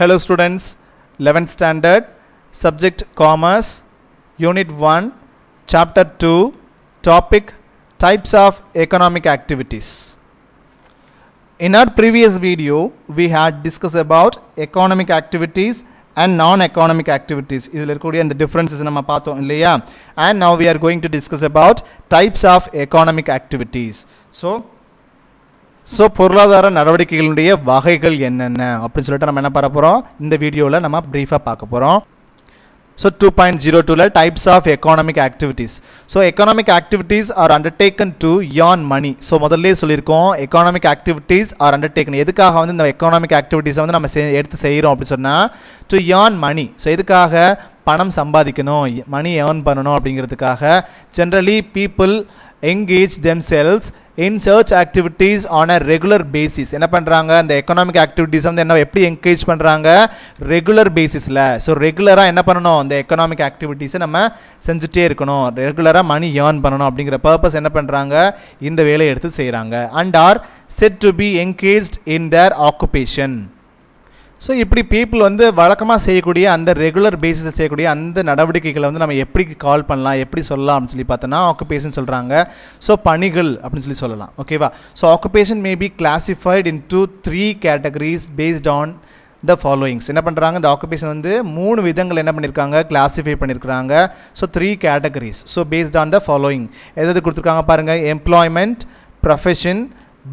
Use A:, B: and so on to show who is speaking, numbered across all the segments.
A: Hello students, 11th standard, subject commerce, unit 1, chapter 2, topic types of economic activities. In our previous video, we had discussed about economic activities and non-economic activities. இதில் the differences நம்ம பார்த்தோம் இல்லையா and now we are going to discuss about types of economic activities. So, so பொருளாதார நடவடிக்கைகளுடைய வகைகள் என்னென்ன அப்படின்னு சொல்லிட்டு நம்ம என்ன பார்க்க போகிறோம் இந்த வீடியோவில் நம்ம ப்ரீஃபாக பார்க்க போகிறோம் ஸோ டூ பாயிண்ட் ஜீரோ டூவில் types of economic activities so economic activities are undertaken to earn money so முதல்லே சொல்லியிருக்கோம் எக்கானமிக் ஆக்டிவிட்டீஸ் ஆர் அண்டர்டேக்கன் எதுக்காக வந்து இந்த எக்கானமிக் ஆக்டிவிட்டீஸை வந்து நம்ம எடுத்து செய்கிறோம் அப்படின்னு சொன்னால் டு யான் மணி ஸோ எதுக்காக பணம் சம்பாதிக்கணும் மணி ஏர்ன் பண்ணணும் அப்படிங்கிறதுக்காக generally people engage themselves in சர்ச் activities on a regular basis என்ன பண்ணுறாங்க அந்த எக்கனாமிக் ஆக்டிவிட்டீஸ் வந்து என்ன எப்படி என்கரேஜ் பண்ணுறாங்க ரெகுலர் பேசிஸில் ஸோ ரெகுலராக என்ன பண்ணணும் அந்த எக்கனாமிக் ஆக்டிவிட்டீஸை நம்ம செஞ்சுட்டே இருக்கணும் ரெகுலராக மணி ஏர்ன் பண்ணணும் அப்படிங்கிற பர்பஸ் என்ன பண்ணுறாங்க இந்த வேலையை எடுத்து செய்கிறாங்க and are set to be engaged in their occupation so இப்படி பீப்புள் வந்து வழக்கமாக செய்யக்கூடிய அந்த ரெகுலர் பேஸிஸில் செய்யக்கூடிய அந்த நடவடிக்கைகளை வந்து நம்ம எப்படி கால் பண்ணலாம் எப்படி சொல்லலாம் அப்படின்னு சொல்லி பார்த்தோன்னா ஆக்குபேஷன் சொல்கிறாங்க ஸோ பணிகள் அப்படின்னு சொல்லி சொல்லலாம் ஓகேவா so occupation may be classified into three categories based on the followings என்ன பண்ணுறாங்க இந்த ஆக்குபேஷன் வந்து மூணு விதங்கள் என்ன பண்ணியிருக்காங்க கிளாஸிஃபை பண்ணியிருக்கிறாங்க so three categories so based on the following எதாவது கொடுத்துருக்காங்க பாருங்கள் எம்ப்ளாய்மெண்ட் ப்ரொஃபஷன்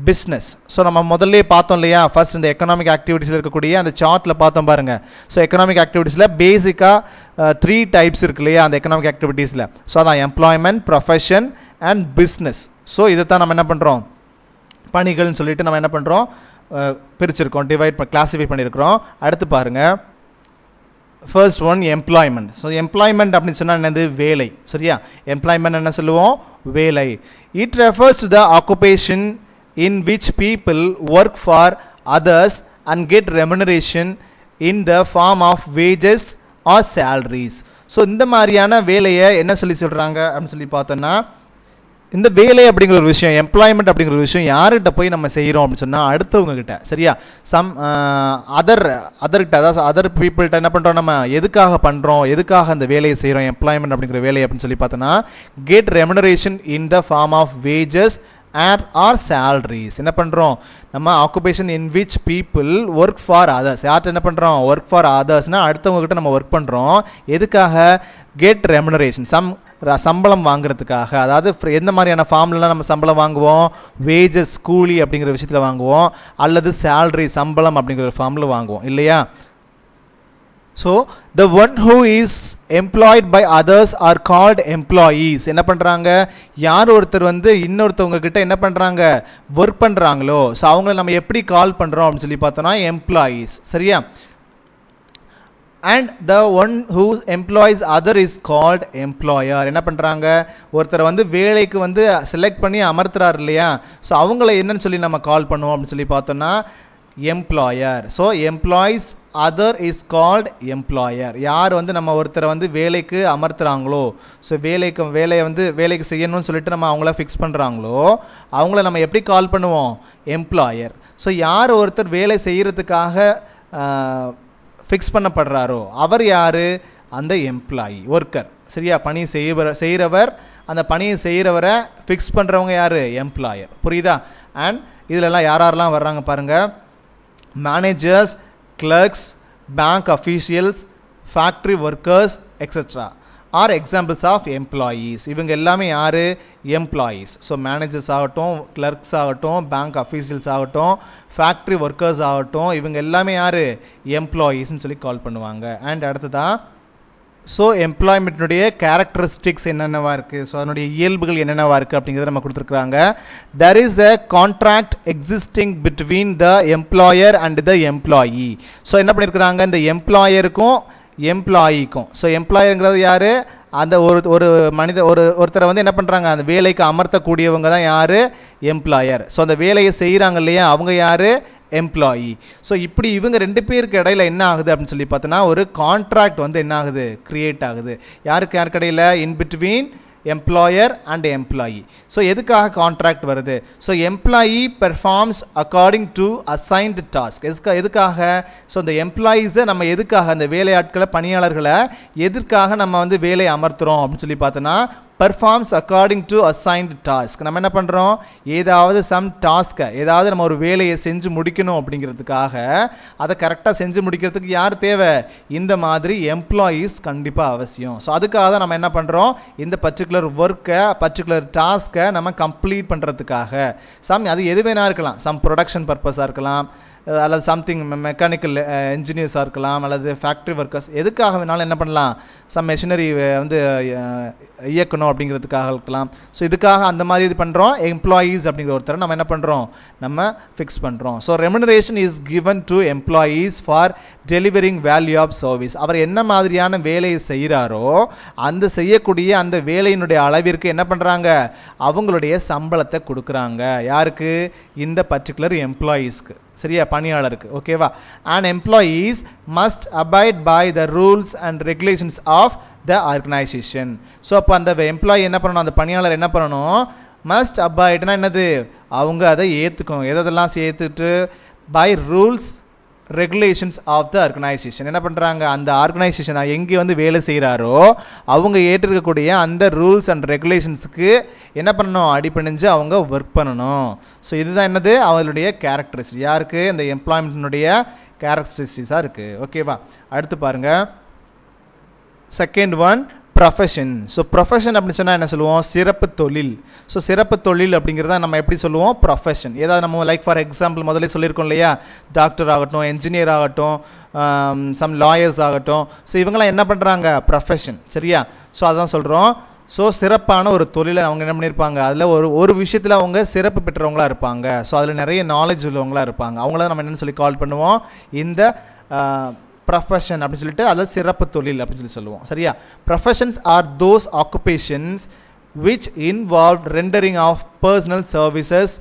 A: பிஸ்னஸ் ஸோ நம்ம முதல்ல பார்த்தோம் இல்லையா ஃபஸ்ட் இந்த எக்கனாமிக் ஆக்டிவிட்டிஸில் இருக்கக்கூடிய அந்த சார்ட்டில் பார்த்தோம் பாருங்கள் ஸோ எக்கனாமிக் ஆக்டிவிட்டீஸில் பேசிக்காக த்ரீ டைப்ஸ் இருக்கு இல்லையா அந்த எக்கனாமிக் ஆக்டிவிட்டீஸில் ஸோ அதான் employment profession and business so இதை தான் நம்ம என்ன பண்ணுறோம் பணிகள்னு சொல்லிட்டு நம்ம என்ன பண்ணுறோம் பிரிச்சிருக்கோம் டிவைட் கிளாஸிஃபை பண்ணியிருக்கிறோம் அடுத்து பாருங்கள் first one employment so employment அப்படின்னு சொன்னால் என்னது வேலை சரியா எம்ப்ளாய்மெண்ட் என்ன சொல்லுவோம் வேலை it refers to the occupation in which people work for others and get remuneration in the form of wages or salaries so இந்த மாதிரியான வேலையை என்ன சொல்லி சொல்கிறாங்க அப்படின்னு சொல்லி பார்த்தோன்னா இந்த வேலை அப்படிங்கிற ஒரு விஷயம் எம்ப்ளாய்மெண்ட் அப்படிங்கிற ஒரு விஷயம் யார்கிட்ட போய் நம்ம செய்கிறோம் அப்படின்னு சொன்னால் அடுத்தவங்கக்கிட்ட சரியா சம் அதர் அதர்கிட்ட அதாவது அதர் பீப்புள்கிட்ட என்ன பண்ணுறோம் நம்ம எதுக்காக பண்ணுறோம் எதுக்காக அந்த வேலையை செய்கிறோம் எம்ப்ளாய்மெண்ட் அப்படிங்கிற வேலை அப்படின்னு சொல்லி பார்த்தோன்னா get remuneration in the form of wages or or salaries என்ன பண்ணுறோம் நம்ம occupation in which people work for others யார்கிட்ட என்ன பண்ணுறோம் ஒர்க் ஃபார் அதர்ஸ்னால் அடுத்தவங்ககிட்ட நம்ம ஒர்க் பண்ணுறோம் எதுக்காக கெட் ரெமுனரேஷன் சம் சம்பளம் வாங்குறதுக்காக அதாவது எந்த மாதிரியான ஃபார்ம்லாம் நம்ம சம்பளம் வாங்குவோம் வேஜஸ் கூலி அப்படிங்கிற விஷயத்தில் வாங்குவோம் அல்லது சேல்ரி சம்பளம் அப்படிங்கிற ஃபார்மில் வாங்குவோம் இல்லையா so the one who is employed by others are called employees என்ன பண்ணுறாங்க யார் ஒருத்தர் வந்து இன்னொருத்தவங்க கிட்ட என்ன பண்ணுறாங்க ஒர்க் பண்ணுறாங்களோ ஸோ அவங்கள நம்ம எப்படி கால் பண்ணுறோம் அப்படின்னு சொல்லி பார்த்தோன்னா எம்ப்ளாயீஸ் சரியா and the one who employs other is called employer என்ன பண்ணுறாங்க ஒருத்தரை வந்து வேலைக்கு வந்து செலக்ட் பண்ணி அமர்த்துறாரு இல்லையா ஸோ அவங்கள என்னன்னு சொல்லி நம்ம கால் பண்ணுவோம் அப்படின்னு சொல்லி பார்த்தோன்னா employer so employs other is called employer யார் வந்து நம்ம ஒருத்தரை வந்து வேலைக்கு அமர்த்துகிறாங்களோ ஸோ வேலைக்கு வேலையை வந்து வேலைக்கு செய்யணும்னு சொல்லிட்டு நம்ம அவங்கள ஃபிக்ஸ் பண்ணுறாங்களோ அவங்கள நம்ம எப்படி கால் பண்ணுவோம் எம்ப்ளாயர் ஸோ யார் ஒருத்தர் வேலை செய்கிறதுக்காக ஃபிக்ஸ் பண்ணப்படுறாரோ அவர் யார் அந்த எம்ப்ளாயி ஒர்க்கர் சரியா பணி செய்ய செய்கிறவர் அந்த பணியை செய்கிறவரை ஃபிக்ஸ் பண்ணுறவங்க யார் எம்ப்ளாயர் புரியுதா அண்ட் இதிலெல்லாம் யாரெல்லாம் வர்றாங்க பாருங்கள் managers clerks bank officials factory workers etcetera are examples of employees இவங்க எல்லாமே யார் எம்ப்ளாயீஸ் ஸோ மேனேஜர்ஸ் ஆகட்டும் கிளர்க்ஸ் ஆகட்டும் பேங்க் அஃபீஷியல்ஸ் ஆகட்டும் ஃபேக்ட்ரி ஒர்க்கர்ஸ் ஆகட்டும் இவங்க எல்லாமே யார் எம்ப்ளாயீஸ்னு சொல்லி கால் பண்ணுவாங்க அண்ட் அடுத்ததான் ஸோ எம்ப்ளாய்மெண்ட்னுடைய கேரக்டரிஸ்டிக்ஸ் என்னென்னவா இருக்குது ஸோ அதனுடைய இயல்புகள் என்னென்னவா இருக்குது அப்படிங்கிறத நம்ம கொடுத்துருக்குறாங்க there is a contract existing between the employer and the employee so என்ன பண்ணியிருக்கிறாங்க இந்த எம்ப்ளாயருக்கும் எம்ப்ளாயிக்கும் ஸோ எம்ப்ளாயருங்கிறது யார் அந்த ஒரு ஒரு மனித ஒரு ஒருத்தரை வந்து என்ன பண்ணுறாங்க அந்த வேலைக்கு அமர்த்தக்கூடியவங்க தான் யார் எம்ப்ளாயர் ஸோ அந்த வேலையை செய்கிறாங்க இல்லையா அவங்க யார் எம்ப்ளாயி ஸோ இப்படி இவங்க ரெண்டு பேருக்கு இடையில் என்ன ஆகுது அப்படின்னு சொல்லி பார்த்தோன்னா ஒரு கான்ட்ராக்ட் வந்து என்ன ஆகுது க்ரியேட் ஆகுது யாருக்கு யாருக்கு இடையில் in between employer and employee so எதுக்காக கான்ட்ராக்ட் வருது so employee performs according to assigned task எதுக்காக எதுக்காக ஸோ இந்த எம்ப்ளாயீஸை நம்ம எதுக்காக அந்த வேலையாட்களை பணியாளர்களை எதற்காக நம்ம வந்து வேலை அமர்த்துகிறோம் அப்படின்னு சொல்லி பார்த்தோன்னா performs according to assigned task நம்ம என்ன பண்ணுறோம் ஏதாவது சம் டாஸ்க்கை ஏதாவது நம்ம ஒரு வேலையை செஞ்சு முடிக்கணும் அப்படிங்கிறதுக்காக அதை கரெக்டாக செஞ்சு முடிக்கிறதுக்கு யார் தேவை இந்த மாதிரி எம்ப்ளாயீஸ் கண்டிப்பாக அவசியம் ஸோ அதுக்காக தான் நம்ம என்ன பண்ணுறோம் இந்த பர்டிகுலர் ஒர்க்கை பர்டிகுலர் டாஸ்கை நம்ம கம்ப்ளீட் பண்ணுறதுக்காக சம் அது எது வேணா இருக்கலாம் சம் ப்ரொடக்ஷன் பர்பஸாக இருக்கலாம் அல்லது சம்திங் மெக்கானிக்கல் என்ஜினியர்ஸாக இருக்கலாம் அல்லது ஃபேக்ட்ரி ஒர்க்கர்ஸ் எதுக்காக வேணாலும் என்ன பண்ணலாம் சம் மெஷினரி வந்து இயக்கணும் அப்படிங்கிறதுக்காக இருக்கலாம் ஸோ இதுக்காக அந்த மாதிரி இது பண்ணுறோம் எம்ப்ளாயீஸ் அப்படிங்கிற ஒருத்தர் நம்ம என்ன பண்ணுறோம் நம்ம ஃபிக்ஸ் பண்ணுறோம் so remuneration is given to employees for delivering value of service அவர் என்ன மாதிரியான வேலையை செய்கிறாரோ அந்த செய்யக்கூடிய அந்த வேலையினுடைய அளவிற்கு என்ன பண்ணுறாங்க அவங்களுடைய சம்பளத்தை கொடுக்குறாங்க யாருக்கு இந்த பர்டிகுலர் எம்ப்ளாயீஸ்க்கு சரியா பணியாளருக்கு ஓகேவா and employees must abide by the rules and regulations of the organisation so அப்போ அந்த எம்ப்ளாயி என்ன பண்ணணும் அந்த பணியாளர் என்ன பண்ணணும் மஸ்ட் அபாய்ட்னா என்னது அவங்க அதை ஏற்றுக்கணும் எதெல்லாம் சேர்த்துட்டு by rules regulations of the organisation என்ன பண்ணுறாங்க அந்த ஆர்கனைசேஷன் எங்கே வந்து வேலை செய்கிறாரோ அவங்க ஏற்றிருக்கக்கூடிய அந்த ரூல்ஸ் அண்ட் ரெகுலேஷன்ஸுக்கு என்ன பண்ணணும் அடிப்பணிஞ்சு அவங்க ஒர்க் பண்ணணும் ஸோ இதுதான் என்னது அவங்களுடைய கேரக்டர்ஸ் யாருக்கு இந்த எம்ப்ளாய்மெண்ட்டினுடைய கேரக்டரிஸ்டிஸாக இருக்குது ஓகேவா அடுத்து பாருங்கள் second one profession so profession அப்படின்னு சொன்னால் என்ன சொல்லுவோம் சிறப்பு தொழில் ஸோ சிறப்பு தொழில் அப்படிங்கிறத நம்ம எப்படி சொல்லுவோம் ப்ரொஃபஷன் ஏதாவது நம்ம லைக் ஃபார் எக்ஸாம்பிள் முதல்ல சொல்லியிருக்கோம் இல்லையா டாக்டர் ஆகட்டும் என்ஜினியர் ஆகட்டும் சம் um, லாயர்ஸ் ஆகட்டும் ஸோ இவங்கெல்லாம் என்ன பண்ணுறாங்க ப்ரொஃபஷன் சரியா ஸோ அதான் சொல்கிறோம் ஸோ சிறப்பான ஒரு தொழிலை அவங்க என்ன பண்ணியிருப்பாங்க அதில் ஒரு ஒரு விஷயத்தில் அவங்க சிறப்பு பெற்றவங்களாக இருப்பாங்க ஸோ அதில் நிறைய நாலேஜ் உள்ளவங்களாக இருப்பாங்க அவங்கள நம்ம என்னென்னு சொல்லி கால் பண்ணுவோம் இந்த uh, ப்ரொஃபஷன் அப்படின்னு சொல்லிட்டு அதாவது சிறப்பு தொழில் அப்படின்னு சொல்லி சொல்லுவோம் சரியா professions are those occupations which involve rendering of personal services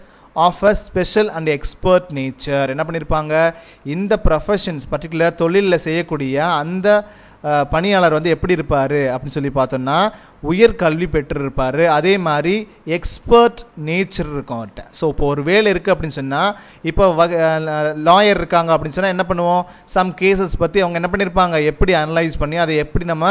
A: of a special and expert nature என்ன பண்ணியிருப்பாங்க இந்த ப்ரொஃபஷன்ஸ் பர்டிகுலர் தொழிலில் செய்யக்கூடிய அந்த பணியாளர் வந்து எப்படி இருப்பார் அப்படின்னு சொல்லி பார்த்தோம்னா உயர் கல்வி இருப்பார் அதே மாதிரி எக்ஸ்பர்ட் நேச்சர் இருக்கும் அவர்கிட்ட ஸோ இப்போ ஒரு வேலை இருக்குது அப்படின்னு சொன்னால் இப்போ வ லாயர் இருக்காங்க அப்படின்னு சொன்னால் என்ன பண்ணுவோம் சம் கேசஸ் பற்றி அவங்க என்ன பண்ணியிருப்பாங்க எப்படி அனலைஸ் பண்ணி அதை எப்படி நம்ம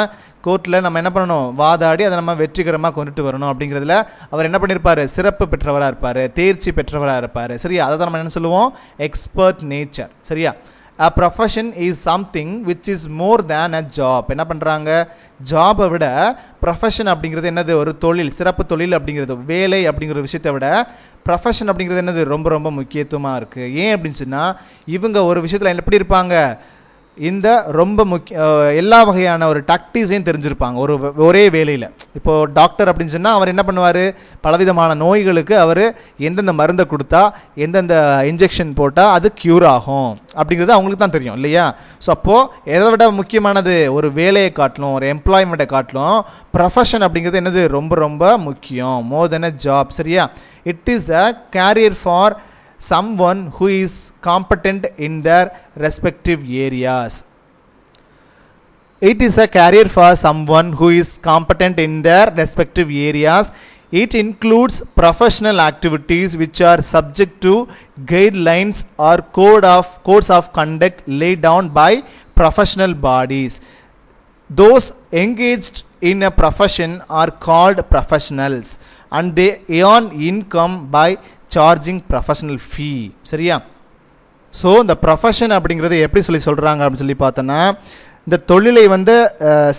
A: கோர்ட்டில் நம்ம என்ன பண்ணணும் வாதாடி அதை நம்ம வெற்றிகரமாக கொண்டுட்டு வரணும் அப்படிங்கிறதுல அவர் என்ன பண்ணியிருப்பார் சிறப்பு பெற்றவராக இருப்பார் தேர்ச்சி பெற்றவராக இருப்பார் சரியா அதை தான் நம்ம என்ன சொல்லுவோம் எக்ஸ்பர்ட் நேச்சர் சரியா a profession is something which is more than a job என்ன பண்ணுறாங்க ஜாபை விட ப்ரொஃபஷன் அப்படிங்கிறது என்னது ஒரு தொழில் சிறப்பு தொழில் அப்படிங்கிறது வேலை அப்படிங்கிற விஷயத்தை விட ப்ரொஃபஷன் அப்படிங்கிறது என்னது ரொம்ப ரொம்ப முக்கியத்துவமாக இருக்குது ஏன் அப்படின்னு சொன்னால் இவங்க ஒரு விஷயத்தில் எப்படி இருப்பாங்க இந்த ரொம்ப முக்கிய எல்லா வகையான ஒரு டாக்டிஸையும் தெரிஞ்சிருப்பாங்க ஒரு ஒரே வேலையில் இப்போது டாக்டர் அப்படின்னு சொன்னால் அவர் என்ன பண்ணுவார் பலவிதமான நோய்களுக்கு அவர் எந்தெந்த மருந்தை கொடுத்தா எந்தெந்த இன்ஜெக்ஷன் போட்டால் அது க்யூர் ஆகும் அப்படிங்கிறது அவங்களுக்கு தான் தெரியும் இல்லையா ஸோ அப்போது எதை விட முக்கியமானது ஒரு வேலையை காட்டிலும் ஒரு எம்ப்ளாய்மெண்ட்டை காட்டிலும் ப்ரொஃபஷன் அப்படிங்கிறது என்னது ரொம்ப ரொம்ப முக்கியம் மோர் தென் அ ஜாப் சரியா it is a career for someone who is competent in their respective areas. It is a career for someone who is competent in their respective areas. It includes professional activities which are subject to guidelines or code of codes of conduct laid down by professional bodies. Those engaged in a profession are called professionals and they earn income by charging professional fee so ஸோ இந்த profession அப்படிங்கிறது எப்படி சொல்லி சொல்கிறாங்க அப்படின்னு சொல்லி பார்த்தோன்னா இந்த தொழிலை வந்து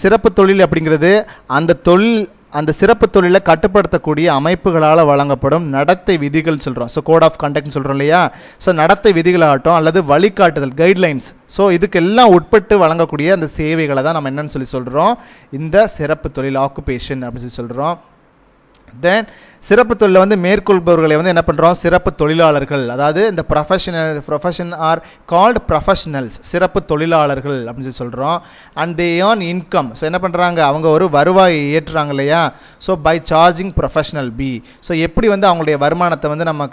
A: சிறப்பு தொழில் அப்படிங்கிறது அந்த தொழில் அந்த சிறப்பு தொழிலை கட்டுப்படுத்தக்கூடிய அமைப்புகளால் வழங்கப்படும் நடத்தை விதிகள் சொல்கிறோம் ஸோ கோட் ஆஃப் கண்டக்ட்னு சொல்கிறோம் இல்லையா ஸோ நடத்தை விதிகளாகட்டும் அல்லது வழிகாட்டுதல் கைட்லைன்ஸ் ஸோ இதுக்கு எல்லாம் உட்பட்டு வழங்கக்கூடிய அந்த சேவைகளை தான் நம்ம என்னென்னு சொல்லி சொல்கிறோம் இந்த சிறப்பு தொழில் ஆக்குபேஷன் அப்படின்னு சொல்லி சொல்கிறோம் தென் சிறப்பு தொழிலை வந்து மேற்கொள்பவர்களை வந்து என்ன பண்ணுறோம் சிறப்பு தொழிலாளர்கள் அதாவது இந்த professional profession are called professionals சிறப்பு தொழிலாளர்கள் அப்படின்னு சொல்லி சொல்கிறோம் and they earn income so என்ன பண்ணுறாங்க அவங்க ஒரு வருவாய் ஏற்றுறாங்க இல்லையா so by charging professional fee so எப்படி வந்து அவங்களுடைய வருமானத்தை வந்து நம்ம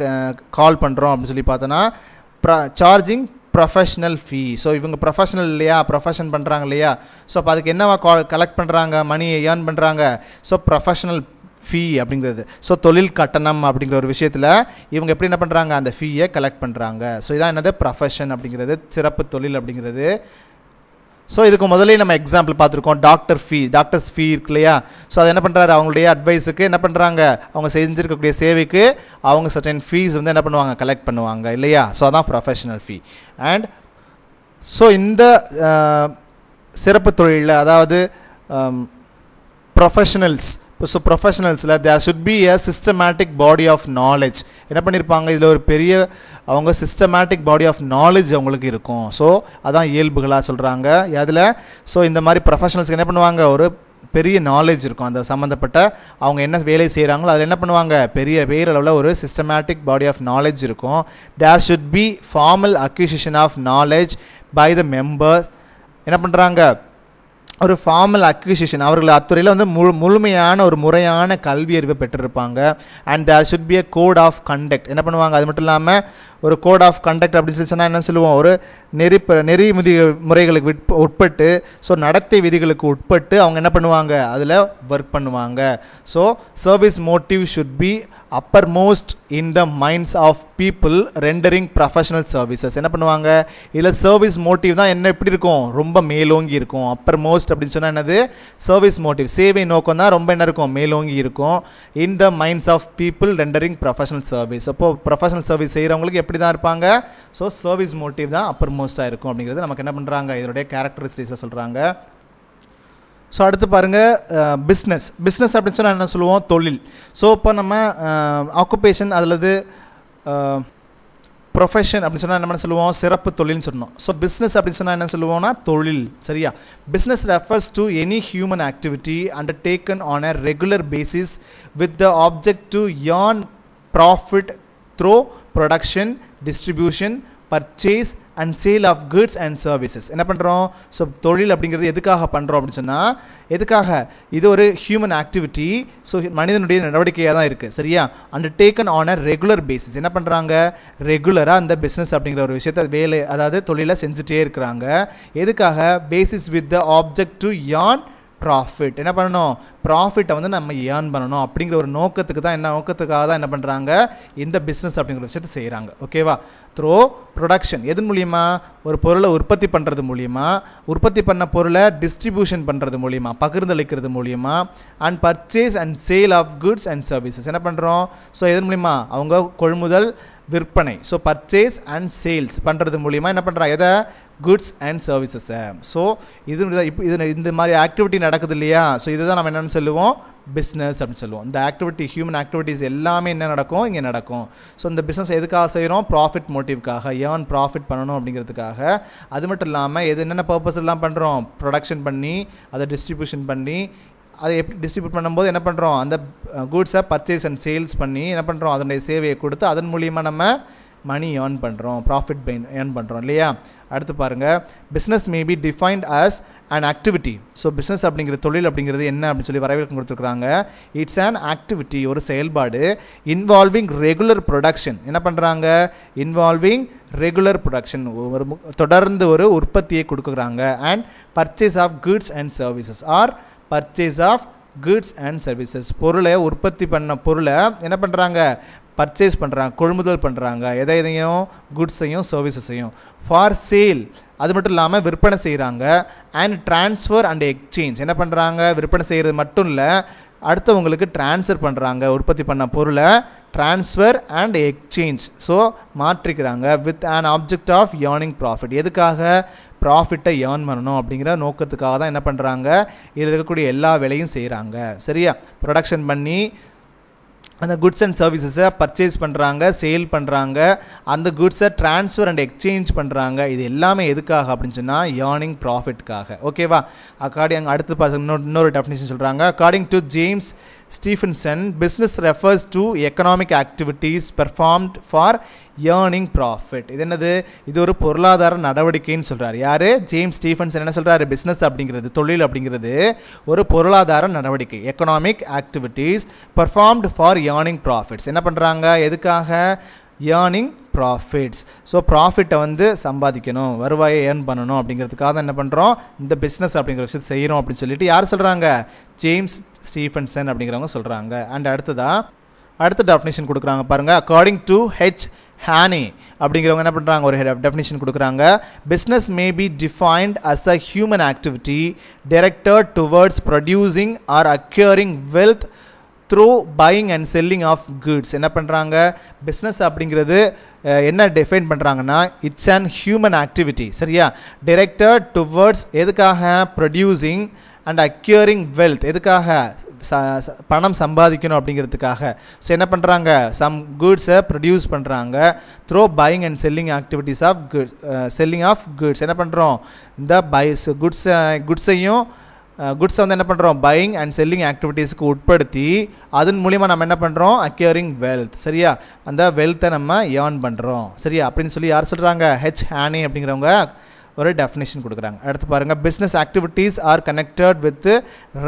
A: கால் பண்ணுறோம் அப்படின்னு சொல்லி பார்த்தோன்னா ப்ர சார்ஜிங் ப்ரொஃபஷ்னல் ஃபீ ஸோ இவங்க ப்ரொஃபஷனல் இல்லையா ப்ரொஃபஷன் பண்ணுறாங்க இல்லையா ஸோ அப்போ அதுக்கு என்னவா கலெக்ட் பண்ணுறாங்க மணியை ஏர்ன் பண்ணுறாங்க ஸோ ப்ரொஃபஷனல் ஃபீ அப்படிங்கிறது ஸோ தொழில் கட்டணம் அப்படிங்கிற ஒரு விஷயத்தில் இவங்க எப்படி என்ன பண்ணுறாங்க அந்த ஃபீயை கலெக்ட் பண்ணுறாங்க ஸோ இதான் என்னது ப்ரொஃபஷன் அப்படிங்கிறது சிறப்பு தொழில் அப்படிங்கிறது ஸோ இதுக்கு முதலே நம்ம எக்ஸாம்பிள் பார்த்துருக்கோம் டாக்டர் ஃபீ டாக்டர்ஸ் ஃபீ இருக்கு இல்லையா ஸோ அதை என்ன பண்ணுறாரு அவங்களுடைய அட்வைஸுக்கு என்ன பண்ணுறாங்க அவங்க செஞ்சுருக்கக்கூடிய சேவைக்கு அவங்க சர்டன் ஃபீஸ் வந்து என்ன பண்ணுவாங்க கலெக்ட் பண்ணுவாங்க இல்லையா ஸோ அதான் ப்ரொஃபஷனல் ஃபீ அண்ட் ஸோ இந்த சிறப்பு தொழிலில் அதாவது ப்ரொஃபஷனல்ஸ் இப்போ ஸோ ப்ரொஃபஷனல்ஸில் there should be a systematic body of knowledge என்ன பண்ணியிருப்பாங்க இதில் ஒரு பெரிய அவங்க சிஸ்டமேட்டிக் பாடி ஆஃப் நாலேஜ் அவங்களுக்கு இருக்கும் ஸோ அதான் இயல்புகளாக சொல்கிறாங்க அதில் ஸோ இந்த மாதிரி ப்ரொஃபஷனல்ஸ்க்கு என்ன பண்ணுவாங்க ஒரு பெரிய நாலேஜ் இருக்கும் அந்த சம்மந்தப்பட்ட அவங்க என்ன வேலை செய்கிறாங்களோ அதில் என்ன பண்ணுவாங்க பெரிய பெயர் அளவில் ஒரு சிஸ்டமேட்டிக் பாடி ஆஃப் நாலேஜ் இருக்கும் there should be formal acquisition of knowledge by the member என்ன பண்ணுறாங்க ஒரு ஃபார்மல் அக்யூசிஷன் அவர்கள் அத்துறையில் வந்து முழு முழுமையான ஒரு முறையான கல்வி அறிவை பெற்றிருப்பாங்க and there should be a code of conduct என்ன பண்ணுவாங்க அது மட்டும் இல்லாமல் ஒரு கோட் ஆஃப் கண்டக்ட் அப்படின்னு சொல்லி சொன்னால் என்ன சொல்லுவோம் ஒரு நெறி நெறிமுதி முறைகளுக்கு உட்பட்டு ஸோ நடத்தை விதிகளுக்கு உட்பட்டு அவங்க என்ன பண்ணுவாங்க அதில் ஒர்க் பண்ணுவாங்க so service motive should be uppermost in the minds of people rendering professional services என்ன பண்ணுவாங்க இதில் சர்வீஸ் மோட்டிவ் தான் என்ன எப்படி இருக்கும் ரொம்ப மேலோங்கி இருக்கும் அப்பர் மோஸ்ட் அப்படின்னு சொன்னால் என்னது சர்வீஸ் மோட்டிவ் சேவை நோக்கம் தான் ரொம்ப என்ன இருக்கும் மேலோங்கி இருக்கும் in the minds of people rendering professional service அப்போது ப்ரொஃபஷனல் சர்வீஸ் செய்கிறவங்களுக்கு எப்படி தான் இருப்பாங்க ஸோ சர்வீஸ் மோட்டிவ் தான் அப்பர் மோஸ்ட்டாக இருக்கும் அப்படிங்கிறது நமக்கு என்ன பண்ணுறாங்க இதனுடைய கேரக்டரிஸ்டிக்ஸை சொல்கிறாங்க ஸோ அடுத்து பாருங்கள் பிஸ்னஸ் பிஸ்னஸ் அப்படின்னு சொன்னால் என்ன சொல்லுவோம் தொழில் ஸோ இப்போ நம்ம ஆக்குபேஷன் அல்லது ப்ரொஃபஷன் அப்படின்னு சொன்னால் என்ன சொல்லுவோம் சிறப்பு தொழில்னு சொன்னோம் ஸோ பிஸ்னஸ் அப்படின்னு சொன்னால் என்ன சொல்லுவோம்னா தொழில் சரியா business refers to any human activity undertaken on a regular basis with the object to earn profit through production distribution purchase and sale of goods and services என்ன பண்ணுறோம் ஸோ தொழில் அப்படிங்கிறது எதுக்காக பண்ணுறோம் அப்படின்னு சொன்னால் எதுக்காக இது ஒரு ஹியூமன் ஆக்டிவிட்டி ஸோ மனிதனுடைய நடவடிக்கையாக தான் இருக்குது சரியா and taken on a regular basis என்ன பண்ணுறாங்க ரெகுலராக அந்த பிஸ்னஸ் அப்படிங்கிற ஒரு விஷயத்த வேலை அதாவது தொழிலை செஞ்சுட்டே இருக்கிறாங்க எதுக்காக basis with the object to earn profit என்ன பண்ணணும் ப்ராஃபிட்டை வந்து நம்ம ஏர்ன் பண்ணணும் அப்படிங்கிற ஒரு நோக்கத்துக்கு தான் என்ன நோக்கத்துக்காக தான் என்ன பண்ணுறாங்க இந்த பிஸ்னஸ் அப்படிங்கிற விஷயத்தை செய்கிறாங்க ஓகேவா த்ரோ ப்ரொடக்ஷன் எது மூலிமா ஒரு பொருளை உற்பத்தி பண்ணுறது மூலிமா உற்பத்தி பண்ண பொருளை டிஸ்ட்ரிபியூஷன் பண்ணுறது மூலிமா பகிர்ந்தளிக்கிறது மூலிமா and purchase and sale of goods and services என்ன பண்ணுறோம் ஸோ எது மூலிமா அவங்க கொள்முதல் விற்பனை ஸோ பர்ச்சேஸ் அண்ட் சேல்ஸ் பண்ணுறது மூலிமா என்ன பண்ணுறாங்க எதை குட்ஸ் அண்ட் சர்வீசஸை ஸோ இது இப்போ இது இந்த மாதிரி ஆக்டிவிட்டி நடக்குது இல்லையா ஸோ இதை தான் நம்ம என்னென்னு சொல்லுவோம் பிஸ்னஸ் அப்படின்னு சொல்லுவோம் இந்த ஆக்டிவிட்டி ஹியூமன் ஆக்டிவிட்டிஸ் எல்லாமே என்ன நடக்கும் இங்கே நடக்கும் ஸோ இந்த பிஸ்னஸ் எதுக்காக செய்கிறோம் ப்ராஃபிட் மோட்டிவ்க்காக ஏர்ன் ப்ராஃபிட் பண்ணணும் அப்படிங்கிறதுக்காக அது மட்டும் இல்லாமல் எது என்னென்ன பர்பஸ் எல்லாம் பண்ணுறோம் ப்ரொடக்ஷன் பண்ணி அதை டிஸ்ட்ரிபியூஷன் பண்ணி அதை எப்படி டிஸ்ட்ரிபியூட் பண்ணும்போது என்ன பண்ணுறோம் அந்த குட்ஸை பர்ச்சேஸ் அண்ட் சேல்ஸ் பண்ணி என்ன பண்ணுறோம் அதனுடைய சேவையை கொடுத்து அதன் மூலியமாக நம்ம மணி ஏர்ன் பண்ணுறோம் ப்ராஃபிட் பெயின் ஏர்ன் பண்ணுறோம் இல்லையா அடுத்து பாருங்கள் business may be defined as an activity so business அப்படிங்கிற தொழில் அப்படிங்கிறது என்ன அப்படின்னு சொல்லி வரவேற்கம் கொடுத்துருக்காங்க இட்ஸ் அண்ட் ஆக்டிவிட்டி ஒரு செயல்பாடு இன்வால்விங் ரெகுலர் ப்ரொடக்ஷன் என்ன பண்ணுறாங்க இன்வால்விங் ரெகுலர் ப்ரொடக்ஷன் ஒரு தொடர்ந்து ஒரு உற்பத்தியை கொடுக்குறாங்க and purchase of goods and services or purchase of goods and services பொருளை உற்பத்தி பண்ண பொருளை என்ன பண்ணுறாங்க பர்ச்சேஸ் பண்ணுறாங்க கொள்முதல் பண்ணுறாங்க எதை எதையும் குட்ஸையும் சர்வீசஸையும் ஃபார் சேல் அது மட்டும் இல்லாமல் விற்பனை செய்கிறாங்க அண்ட் ட்ரான்ஸ்ஃபர் அண்ட் எக்ஸ்சேஞ்ச் என்ன பண்ணுறாங்க விற்பனை செய்கிறது மட்டும் இல்லை அடுத்தவங்களுக்கு ட்ரான்ஸ்ஃபர் பண்ணுறாங்க உற்பத்தி பண்ண பொருளை ட்ரான்ஸ்ஃபர் அண்ட் எக்ஸ்சேஞ்ச் ஸோ மாற்றிக்கிறாங்க with an object of earning profit எதுக்காக ப்ராஃபிட்டை ஏர்ன் பண்ணணும் அப்படிங்கிற நோக்கத்துக்காக தான் என்ன பண்ணுறாங்க இதில் இருக்கக்கூடிய எல்லா வேலையும் செய்கிறாங்க சரியா ப்ரொடக்ஷன் பண்ணி அந்த குட்ஸ் அண்ட் சர்வீசஸை பர்ச்சேஸ் பண்ணுறாங்க சேல் பண்ணுறாங்க அந்த குட்ஸை ட்ரான்ஸ்ஃபர் அண்ட் எக்ஸ்சேஞ்ச் பண்ணுறாங்க இது எல்லாமே எதுக்காக அப்படின்னு சொன்னால் ஏர்னிங் ப்ராஃபிட்காக ஓகேவா அக்கார்டிங் அடுத்து பார்த்து இன்னொரு இன்னொரு டெஃபினேஷன் சொல்கிறாங்க according to James Stephenson business refers to economic activities performed for earning profit இது என்னது இது ஒரு பொருளாதார நடவடிக்கைன்னு சொல்கிறார் யார் ஜேம்ஸ் ஸ்டீஃபன்ஸ் என்ன சொல்கிறாரு பிஸ்னஸ் அப்படிங்கிறது தொழில் அப்படிங்கிறது ஒரு பொருளாதார நடவடிக்கை economic activities performed for earning profits என்ன பண்ணுறாங்க எதுக்காக ஏர்னிங் ப்ராஃபிட்ஸ் ஸோ ப்ராஃபிட்டை வந்து சம்பாதிக்கணும் வருவாயை ஏர்ன் பண்ணணும் அப்படிங்கிறதுக்காக தான் என்ன பண்ணுறோம் இந்த பிஸ்னஸ் அப்படிங்கிற விஷயத்தை செய்கிறோம் அப்படின்னு சொல்லிட்டு யார் சொல்கிறாங்க ஜேம்ஸ் ஸ்டீஃபன்சன் அப்படிங்கிறவங்க சொல்கிறாங்க அண்ட் அடுத்ததாக அடுத்த டெஃபினேஷன் கொடுக்குறாங்க பாருங்கள் அக்கார்டிங் டு ஹெச் ஹானே அப்படிங்கிறவங்க என்ன பண்ணுறாங்க ஒரு டெஃபினேஷன் கொடுக்குறாங்க business may be defined as a human activity directed towards producing or acquiring wealth through buying and selling of goods என்ன பண்ணுறாங்க பிஸ்னஸ் அப்படிங்கிறது என்ன டிஃபைன் பண்ணுறாங்கன்னா இட்ஸ் அண்ட் ஹியூமன் ஆக்டிவிட்டி சரியா டிரெக்டட் டுவர்ட்ஸ் எதுக்காக ப்ரொடியூசிங் அண்ட் அக்யூரிங் வெல்த் எதுக்காக பணம் சம்பாதிக்கணும் அப்படிங்கிறதுக்காக ஸோ என்ன பண்ணுறாங்க சம் குட்ஸை ப்ரொடியூஸ் பண்ணுறாங்க through buying and selling activities of good selling of goods என்ன பண்ணுறோம் இந்த பைஸ் குட்ஸை குட்ஸையும் குட்ஸை வந்து என்ன பண்ணுறோம் பையிங் அண்ட் செல்லிங் ஆக்டிவிட்டீஸ்க்கு உட்படுத்தி அதன் மூலிமா நம்ம என்ன பண்ணுறோம் அக்யூரிங் வெல்த் சரியா அந்த வெல்த்தை நம்ம ஏர்ன் பண்ணுறோம் சரியா அப்படின்னு சொல்லி யார் சொல்கிறாங்க ஹெச் ஹேனி அப்படிங்கிறவங்க ஒரு டெஃபினேஷன் கொடுக்குறாங்க அடுத்து பாருங்கள் business activities are connected with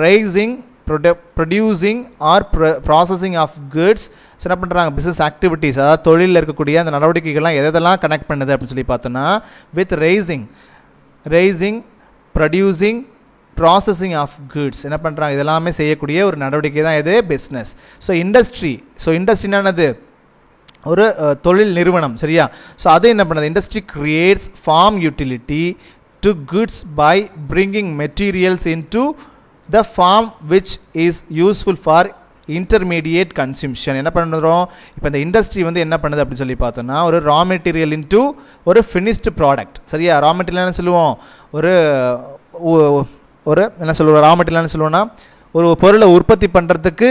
A: raising ப்ரொட producing or processing of goods என்ன பண்ணுறாங்க பிஸ்னஸ் ஆக்டிவிட்டீஸ் அதாவது தொழிலில் இருக்கக்கூடிய அந்த நடவடிக்கைகள்லாம் எதெல்லாம் கனெக்ட் பண்ணுது அப்படின்னு சொல்லி பார்த்தோன்னா with raising raising producing processing of goods என்ன பண்ணுறாங்க இதெல்லாமே செய்யக்கூடிய ஒரு நடவடிக்கை தான் இது business so industry so industry இண்டஸ்ட்ரினானது ஒரு தொழில் நிறுவனம் சரியா ஸோ அது என்ன பண்ணுது industry creates form utility to goods by bringing materials into the form which is useful for intermediate consumption என்ன பண்ணுறோம் இப்போ இந்த இண்டஸ்ட்ரி வந்து என்ன பண்ணுது அப்படின்னு சொல்லி பார்த்தோன்னா ஒரு ரா மெட்டீரியல் இன்ட்டு ஒரு ஃபினிஷ்டு ப்ராடக்ட் சரியா ரா மெட்டீரியல்னு சொல்லுவோம் ஒரு ஒரு என்ன சொல்லுவோம் ரா மெட்டீரியல்னு சொல்லுவோன்னா ஒரு பொருளை உற்பத்தி பண்ணுறதுக்கு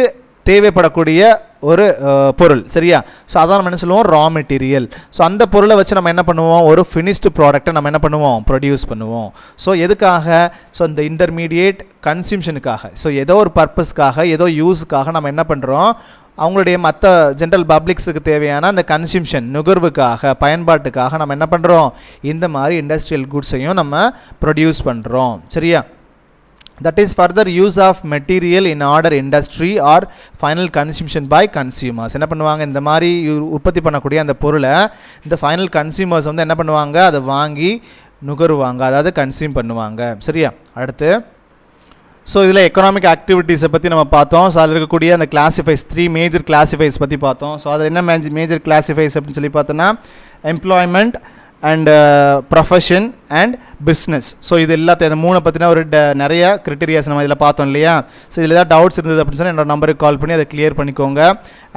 A: தேவைப்படக்கூடிய ஒரு பொருள் சரியா ஸோ அதான் நம்ம என்ன சொல்லுவோம் ரா மெட்டீரியல் ஸோ அந்த பொருளை வச்சு நம்ம என்ன பண்ணுவோம் ஒரு ஃபினிஷ்டு ப்ராடக்ட்டை நம்ம என்ன பண்ணுவோம் ப்ரொடியூஸ் பண்ணுவோம் ஸோ எதுக்காக ஸோ இந்த இன்டர்மீடியேட் கன்சியூம்ஷனுக்காக ஸோ ஏதோ ஒரு பர்பஸ்க்காக ஏதோ யூஸுக்காக நம்ம என்ன பண்ணுறோம் அவங்களுடைய மற்ற ஜென்ரல் பப்ளிக்ஸுக்கு தேவையான அந்த கன்சியூம்ஷன் நுகர்வுக்காக பயன்பாட்டுக்காக நம்ம என்ன பண்ணுறோம் இந்த மாதிரி இண்டஸ்ட்ரியல் குட்ஸையும் நம்ம ப்ரொடியூஸ் பண்ணுறோம் சரியா that is further use of material in order industry or final consumption by consumers என்ன பண்ணுவாங்க இந்த மாதிரி உற்பத்தி பண்ணக்கூடிய அந்த பொருளை இந்த ஃபைனல் கன்சியூமர்ஸ் வந்து என்ன பண்ணுவாங்க அதை வாங்கி நுகருவாங்க அதாவது கன்சியூம் பண்ணுவாங்க சரியா அடுத்து ஸோ இதில் எக்கனாமிக் ஆக்டிவிட்டீஸை பற்றி நம்ம பார்த்தோம் ஸோ அதில் இருக்கக்கூடிய அந்த கிளாசிஃபைஸ் த்ரீ மேஜர் கிளாசிஃபைஸ் பற்றி பார்த்தோம் ஸோ அதில் என்ன மேஜர் மேஜர் கிளாசிஃபைஸ் அப்படின்னு சொல்லி பார்த்தோன்னா employment and profession and business so இது எல்லாத்தையும் அந்த மூணை பற்றின ஒரு நிறைய க்ரிட்டீரியாஸ் நம்ம இதில் பார்த்தோம் இல்லையா ஸோ இதில் ஏதாவது டவுட்ஸ் இருந்தது அப்படின்னு சொன்னால் என்னோட நம்பருக்கு கால் பண்ணி அதை கிளியர் பண்ணிக்கோங்க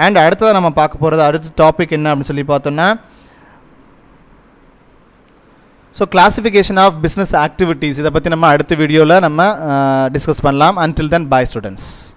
A: அண்ட் அடுத்ததாக நம்ம பார்க்க போகிறது அடுத்த டாபிக் என்ன அப்படின்னு சொல்லி பார்த்தோன்னா so classification of business activities இதை பற்றி நம்ம அடுத்த வீடியோவில் நம்ம டிஸ்கஸ் uh, பண்ணலாம் அன்டில் தென் பாய் ஸ்டூடெண்ட்ஸ்